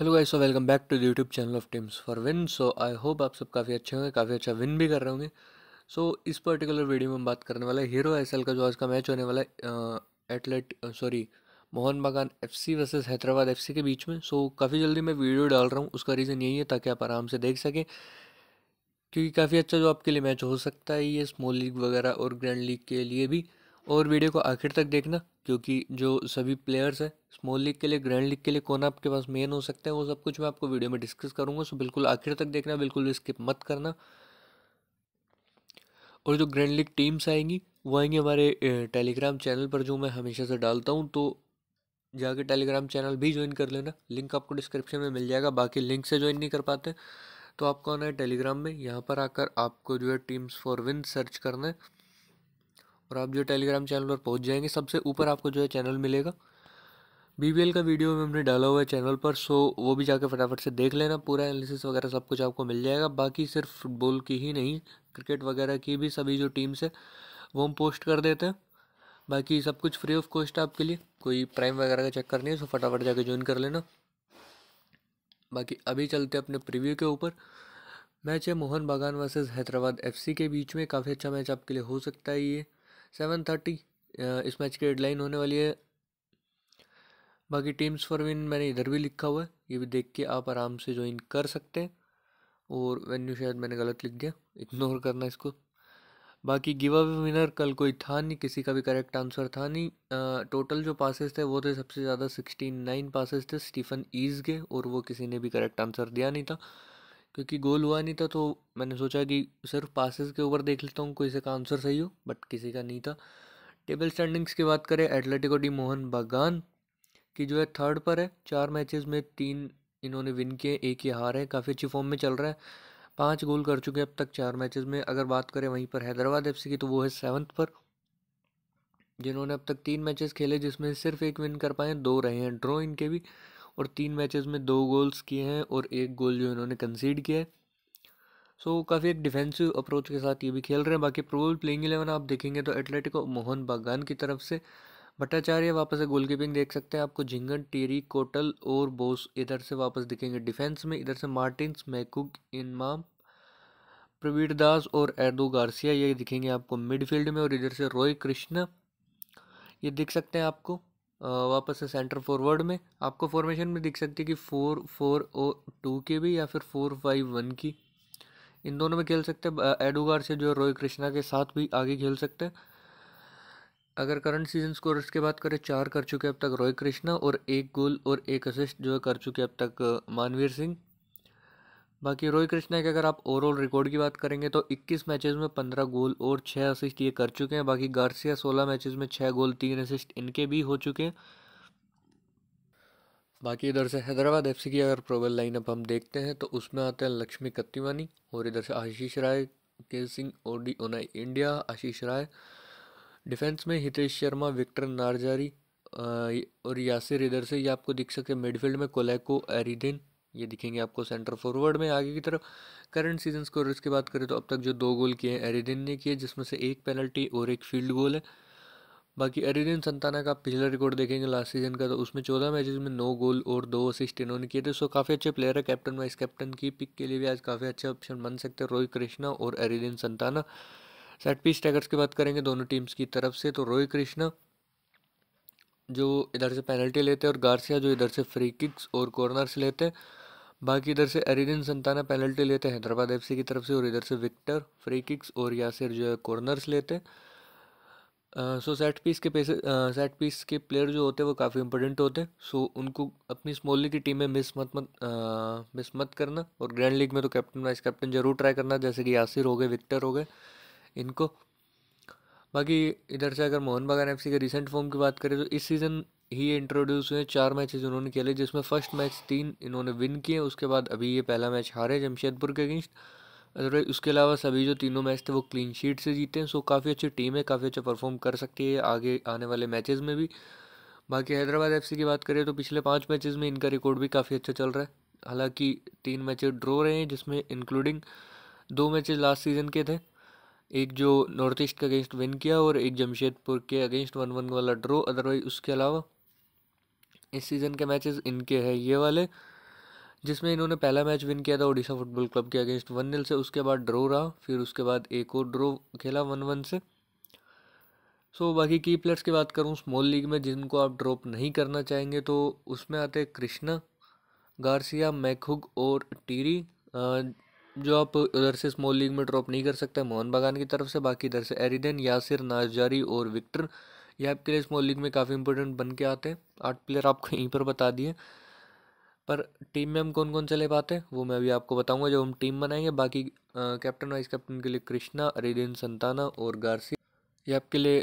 hello guys so welcome back to the YouTube channel of teams for win so I hope आप सब काफ़ी अच्छे होंगे काफ़ी अच्छा विन भी कर रहे होंगे सो so, इस पर्टिकुलर वीडियो में हम बात करने वाला है हीरो एस का जो आज का मैच होने वाला है athlete sorry Mohun Bagan F C versus Hyderabad F के बीच में सो so, काफ़ी जल्दी मैं वीडियो डाल रहा हूँ उसका रीज़न यही है ताकि आप आराम से देख सकें क्योंकि काफ़ी अच्छा जो आपके लिए मैच हो सकता है ये स्मॉल लीग वगैरह और ग्रैंड लीग के लिए भी और वीडियो को आखिर तक देखना क्योंकि जो सभी प्लेयर्स हैं स्मॉल लीग के लिए ग्रैंड लीग के लिए कौन आपके पास मेन हो सकते हैं वो सब कुछ मैं आपको वीडियो में डिस्कस करूँगा सो बिल्कुल आखिर तक देखना बिल्कुल स्किप मत करना और जो ग्रैंड लीग टीम्स आएंगी वो आएंगी हमारे टेलीग्राम चैनल पर जो मैं हमेशा से डालता हूँ तो जाके टेलीग्राम चैनल भी ज्वाइन कर लेना लिंक आपको डिस्क्रिप्शन में मिल जाएगा बाकी लिंक से ज्वाइन नहीं कर पाते तो आपको आना है टेलीग्राम में यहाँ पर आकर आपको जो है टीम्स फॉर विन सर्च करना है और आप जो टेलीग्राम चैनल पर पहुंच जाएंगे सबसे ऊपर आपको जो है चैनल मिलेगा बी का वीडियो में हमने डाला हुआ है चैनल पर सो वो भी जाके फटाफट से देख लेना पूरा एनालिसिस वगैरह सब कुछ आपको मिल जाएगा बाकी सिर्फ फुटबॉल की ही नहीं क्रिकेट वगैरह की भी सभी जो टीम्स है वो हम पोस्ट कर देते हैं बाकी सब कुछ फ्री ऑफ कॉस्ट है आपके लिए कोई प्राइम वगैरह का चक्कर नहीं है सो फटाफट जाके ज्वाइन कर लेना बाकी अभी चलते अपने प्रिव्यू के ऊपर मैच है मोहन बागान वर्सेज़ हैदराबाद सी के बीच में काफ़ी अच्छा मैच आपके लिए हो सकता है ये सेवन थर्टी इस मैच की हेडलाइन होने वाली है बाकी टीम्स फॉर विन मैंने इधर भी लिखा हुआ है ये भी देख के आप आराम से ज्वाइन कर सकते हैं और वेन्यू शायद मैंने गलत लिख दिया इग्नोर करना इसको बाकी गिव अवे विनर कल कोई था नहीं किसी का भी करेक्ट आंसर था नहीं आ, टोटल जो पासेस थे वो थे सबसे ज़्यादा सिक्सटी नाइन पासेस थे स्टीफन ईज के और वो किसी ने भी करेक्ट आंसर दिया नहीं था क्योंकि गोल हुआ नहीं था तो मैंने सोचा कि सिर्फ पासिस के ऊपर देख लेता हूँ कोई से का आंसर सही हो बट किसी का नहीं था टेबल स्टैंडिंग्स की बात करें एटलेटिको डी मोहन बागान की जो है थर्ड पर है चार मैचेस में तीन इन्होंने विन किए एक ही हार है काफ़ी अच्छी फॉर्म में चल रहा है पाँच गोल कर चुके हैं अब तक चार मैचेस में अगर बात करें वहीं पर हैदराबाद एफ की तो वो है सेवन्थ पर जिन्होंने अब तक तीन मैचेस खेले जिसमें सिर्फ एक विन कर पाए दो रहे हैं ड्रॉ इनके भी और तीन मैचेस में दो गोल्स किए हैं और एक गोल जो इन्होंने कंसीड किया है सो so, काफ़ी एक डिफेंसिव अप्रोच के साथ ये भी खेल रहे हैं बाकी प्रोबल प्लेइंग इलेवन आप देखेंगे तो एटलेटिको मोहन बागान की तरफ से भट्टाचार्य वापस से गोल कीपिंग देख सकते हैं आपको झिंगन टेरी कोटल और बोस इधर से वापस दिखेंगे डिफेंस में इधर से मार्टिनस मैकुग इनमाम प्रवीर दास और एडो गार्सिया ये दिखेंगे आपको मिडफील्ड में और इधर से रोय कृष्ण ये दिख सकते हैं आपको वापस से सेंटर फॉरवर्ड में आपको फॉर्मेशन में दिख सकती है कि फोर फोर ओ टू की भी या फिर फोर फाइव वन की इन दोनों में खेल सकते हैं एडोगार से जो रोहित कृष्णा के साथ भी आगे खेल सकते हैं अगर करंट सीजन स्कोर की बात करें चार कर चुके अब तक रोहित कृष्णा और एक गोल और एक असिस्ट जो है कर चुके अब तक मानवीर सिंह बाकी रोहित कृष्णा के अगर आप ओवरऑल रिकॉर्ड की बात करेंगे तो 21 मैचेस में 15 गोल और 6 असिस्ट ये कर चुके हैं बाकी गार्सिया 16 मैचेस में 6 गोल 3 असिस्ट इनके भी हो चुके हैं बाकी इधर से हैदराबाद एफ की अगर प्रोबल लाइनअप हम देखते हैं तो उसमें आते हैं लक्ष्मी कत्तीवानी और इधर से आशीष राय के सिंह और डी ओनाई इंडिया आशीष राय डिफेंस में हितेश शर्मा विक्टर नारजारी और यासिर इधर से ये आपको दिख सकते मिडफील्ड में कोलैको एरिदिन ये दिखेंगे आपको सेंटर फॉरवर्ड में आगे की तरफ करंट सीजन स्कोर की बात करें तो अब तक जो दो गोल किए हैं एरिदिन ने किए जिसमें से एक पेनल्टी और एक फील्ड गोल है बाकी एरिदिन संताना का पिछला रिकॉर्ड देखेंगे लास्ट सीजन का तो उसमें चौदह मैचेस में नौ गोल और दो असिस्ट इन्होंने किए थे सो काफ़ी अच्छे प्लेयर है कैप्टन वाइस कैप्टन की पिक के लिए भी आज काफ़ी अच्छे ऑप्शन बन सकते हैं रोहित कृष्णा और Aridane Santana set piece takers की बात करेंगे दोनों टीम्स की तरफ से तो रोहित कृष्णा जो इधर से पेनल्टी लेते हैं और गार्सिया जो इधर से फ्री किक्स और कॉर्नर्स लेते हैं बाकी इधर से एरिडिन संताना पेनल्टी लेते हैं हैदराबाद एफसी की तरफ से और इधर से विक्टर फ्री किक्स और यासिर जो है कॉर्नर्स लेते हैं सो सेट पीस के पैसे सेट पीस के प्लेयर जो होते हैं वो काफ़ी इंपॉर्टेंट होते हैं सो so, उनको अपनी स्मॉल लीग की टीम में मिस मत मत आ, मिस मत करना और ग्रैंड लीग में तो कैप्टन वाइस कैप्टन जरूर ट्राई करना जैसे कि यासिर हो गए विक्टर हो गए इनको बाकी इधर से अगर मोहन बागान एफ के रिसेंट फॉर्म की बात करें तो इस सीज़न ही इंट्रोड्यूस हुए चार मैचेस उन्होंने खेले जिसमें फर्स्ट मैच तीन इन्होंने विन किए उसके बाद अभी ये पहला मैच हारे जमशेदपुर के अगेंस्ट अदरवाइज उसके अलावा सभी जो तीनों मैच थे वो क्लीन शीट से जीते हैं सो काफ़ी अच्छी टीम है काफ़ी अच्छा परफॉर्म कर सकती है आगे आने वाले मैचेज में भी बाकी हैदराबाद एफ की बात करें तो पिछले पाँच मैचेज में इनका रिकॉर्ड भी काफ़ी अच्छा चल रहा है हालांकि तीन मैच ड्रॉ रहे हैं जिसमें इंक्लूडिंग दो मैचेस लास्ट सीजन के थे एक जो नॉर्थ ईस्ट के अगेंस्ट विन किया और एक जमशेदपुर के अगेंस्ट वन वन वाला ड्रॉ अदरवाइज उसके अलावा इस सीज़न के मैचेस इनके हैं ये वाले जिसमें इन्होंने पहला मैच विन किया था ओडिशा फुटबॉल क्लब के अगेंस्ट वन नील से उसके बाद ड्रो रहा फिर उसके बाद एक और ड्रो खेला वन वन से सो so, बाकी की प्लेयर्स की बात करूँ स्मॉल लीग में जिनको आप ड्रॉप नहीं करना चाहेंगे तो उसमें आते कृष्णा गार्सिया मैकहुग और टीरी जो आप उधर से स्मॉल लीग में ड्रॉप नहीं कर सकते मोहन बागान की तरफ से बाकी इधर से एरिडेन यासिर नाजारी और विक्टर ये आपके लिए स्मॉल लीग में काफ़ी इंपॉर्टेंट बन के आते हैं आठ प्लेयर आपको यहीं पर बता दिए पर टीम में हम कौन कौन चले पाते हैं वो मैं अभी आपको बताऊंगा जब हम टीम बनाएंगे बाकी कैप्टन वाइस कैप्टन के लिए कृष्णा अरेदिन संताना और गार्सी ये आपके लिए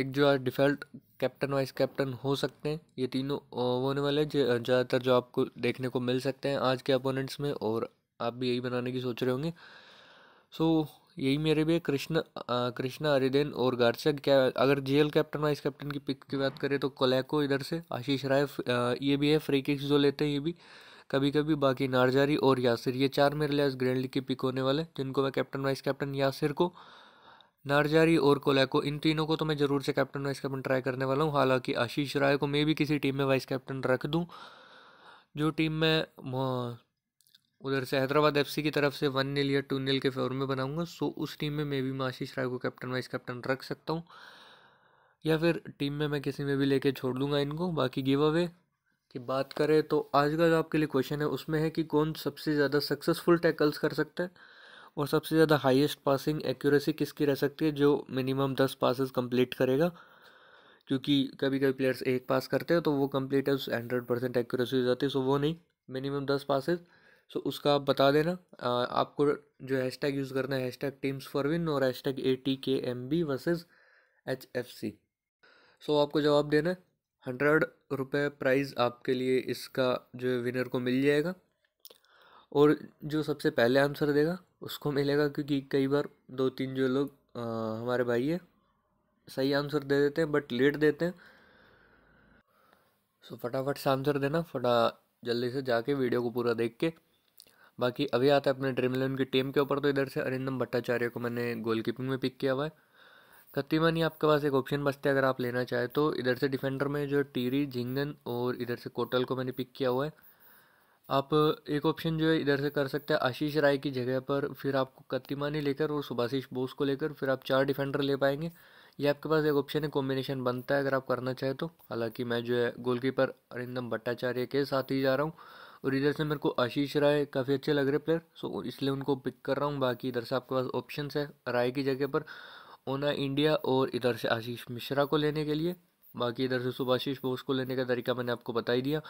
एक जो है डिफ़ॉल्ट कैप्टन वाइस कैप्टन हो सकते हैं ये तीनों होने वाले जो ज़्यादातर जो आपको देखने को मिल सकते हैं आज के अपोनेंट्स में और आप भी यही बनाने की सोच रहे होंगे सो यही मेरे भी कृष्ण कृष्णा अरिदेन और गार्सक क्या अगर जेल कैप्टन वाइस कैप्टन की पिक की बात करें तो कोलैको इधर से आशीष राय ये भी है फ्री किक्स जो लेते हैं ये भी कभी कभी बाकी नारजारी और यासिर ये चार मेरे लिए ग्रैंड लीग के पिक होने वाले जिनको मैं कैप्टन वाइस कैप्टन यासिर को नारजारी और कोलैको इन तीनों को तो मैं ज़रूर से कैप्टन वाइस कैप्टन ट्राई करने वाला हूँ हालांकि आशीष राय को मैं भी किसी टीम में वाइस कैप्टन रख दूँ जो टीम में उधर से हैदराबाद एफसी की तरफ से वन नील या टू नील के फेवर में बनाऊंगा सो उस टीम में मैं भी माशीष राय को कैप्टन वाइस कैप्टन रख सकता हूँ या फिर टीम में मैं किसी में भी लेके छोड़ दूंगा इनको बाकी गिव अवे की बात करें तो आज का जो आपके लिए क्वेश्चन है उसमें है कि कौन सबसे ज़्यादा सक्सेसफुल टैकल्स कर सकता है और सबसे ज़्यादा हाईएस्ट पासिंग एक्यूरेसी किसकी रह सकती है जो मिनिमम दस पासेस कंप्लीट करेगा क्योंकि कभी कभी प्लेयर्स एक पास करते हैं तो वो कंप्लीट है उस हंड्रेड परसेंट एक्यूरेसी हो जाती है सो वो नहीं मिनिमम दस पासेज सो उसका आप बता देना आ, आपको जो हैशटैग यूज़ करना है हैशटैग टीम्स फॉर विन और hashtag A T K M B versus H F C so आपको जवाब देना है हंड्रेड रुपये प्राइज़ आपके लिए इसका जो है विनर को मिल जाएगा और जो सबसे पहले आंसर देगा उसको मिलेगा क्योंकि कई बार दो तीन जो लोग हमारे भाई है सही आंसर दे देते हैं बट लेट देते हैं सो फटाफट से आंसर देना फटा जल्दी से जाके वीडियो को पूरा देख के बाकी अभी आते हैं अपने ड्रीम इलेवन की टीम के ऊपर तो इधर से अरिंदम भट्टाचार्य को मैंने गोल कीपिंग में पिक किया हुआ है कत्तीमन आपके पास एक ऑप्शन बचते हैं अगर आप लेना चाहें तो इधर से डिफेंडर में जो टीरी झिंगन और इधर से कोटल को मैंने पिक किया हुआ है आप एक ऑप्शन जो है इधर से कर सकते हैं आशीष राय की जगह पर फिर आपको कत्तीमानी लेकर और सुभाषिष बोस को लेकर फिर आप चार डिफेंडर ले पाएंगे ये आपके पास एक ऑप्शन है कॉम्बिनेशन बनता है अगर आप करना चाहें तो हालांकि मैं जो है गोलकीपर अरिंदम भट्टाचार्य के साथ ही जा रहा हूँ और इधर से मेरे को आशीष राय काफ़ी अच्छे लग रहे प्लेयर सो इसलिए उनको पिक कर रहा हूँ बाकी इधर से आपके पास ऑप्शन है राय की जगह पर ओना इंडिया और इधर से आशीष मिश्रा को लेने के लिए बाकी इधर से सुभाषीष बोस को लेने का तरीका मैंने आपको बता ही दिया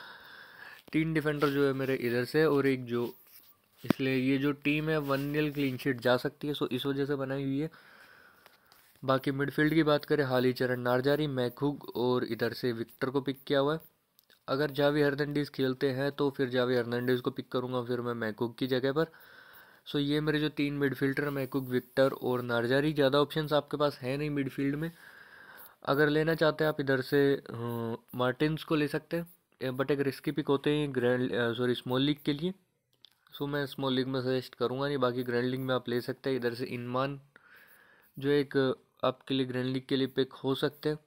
तीन डिफेंडर जो है मेरे इधर से और एक जो इसलिए ये जो टीम है वन नील क्लीन शीट जा सकती है सो इस वजह से बनाई हुई है बाकी मिडफील्ड की बात करें हाली चरण नारजारी मैकहुग और इधर से विक्टर को पिक किया हुआ है अगर जावी हर्नडीज़ खेलते हैं तो फिर जावी हर्नडीज़ को पिक करूँगा फिर मैं मैकुक की जगह पर सो ये मेरे जो तीन मिडफील्डर मैकुक विक्टर और नारजारी ज़्यादा ऑप्शन आपके पास है नहीं मिडफील्ड में अगर लेना चाहते हैं आप इधर से मार्टिनस को ले सकते हैं बट एक रिस्की पिक होते हैं ग्रैंड सॉरी स्मॉल लीग के लिए सो मैं स्मॉल लीग में सजेस्ट करूँगा नहीं बाकी ग्रैंड लीग में आप ले सकते हैं इधर से इनमान जो एक आपके लिए ग्रैंड लीग के लिए पिक हो सकते हैं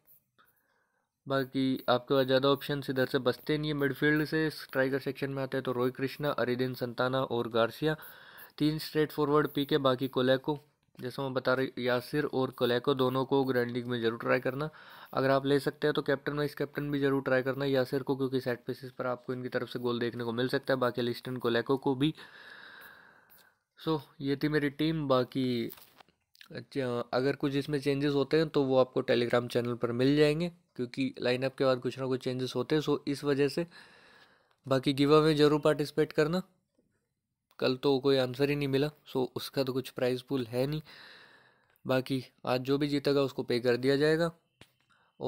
बाकी आपके पास ज़्यादा ऑप्शन इधर से बचते नहीं है मिडफील्ड से स्ट्राइकर सेक्शन में आते हैं तो रोहित कृष्णा अरिदिन संताना और गार्सिया तीन स्ट्रेट फॉरवर्ड पी के बाकी कोलेको जैसे मैं बता रही यासिर और कोलेको दोनों को ग्रैंड लीग में ज़रूर ट्राई करना अगर आप ले सकते हैं तो कैप्टन वाइस कैप्टन भी ज़रूर ट्राई करना यासिर को क्योंकि सेट पेसिस पर आपको इनकी तरफ से गोल देखने को मिल सकता है बाकी लिस्टन कोलेको को भी सो so, ये थी मेरी टीम बाकी अच्छा अगर कुछ इसमें चेंजेस होते हैं तो वो आपको टेलीग्राम चैनल पर मिल जाएंगे क्योंकि लाइनअप के बाद कुछ ना कुछ चेंजेस होते हैं सो इस वजह से बाकी गिव अवे जरूर पार्टिसिपेट करना कल तो कोई आंसर ही नहीं मिला सो उसका तो कुछ प्राइज पूल है नहीं बाकी आज जो भी जीतेगा उसको पे कर दिया जाएगा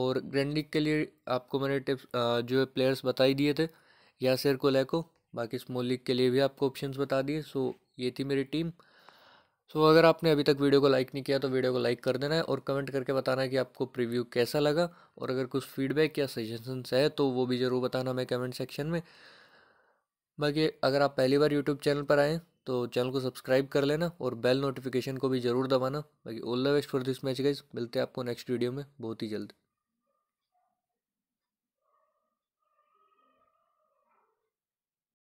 और ग्रैंड लीग के लिए आपको मैंने टिप्स जो प्लेयर्स बता ही दिए थे या सिर को लेको बाकी स्मॉल लीग के लिए भी आपको ऑप्शंस बता दिए सो ये थी मेरी टीम सो अगर आपने अभी तक वीडियो को लाइक नहीं किया तो वीडियो को लाइक कर देना है और कमेंट करके बताना कि आपको प्रीव्यू कैसा लगा और अगर कुछ फीडबैक या सजेशंस है तो वो भी ज़रूर बताना हमें कमेंट सेक्शन में बाकी अगर आप पहली बार यूट्यूब चैनल पर आएँ तो चैनल को सब्सक्राइब कर लेना और बेल नोटिफिकेशन को भी ज़रूर दबाना बाकी all the best for this match guys मिलते हैं आपको नेक्स्ट वीडियो में बहुत ही जल्द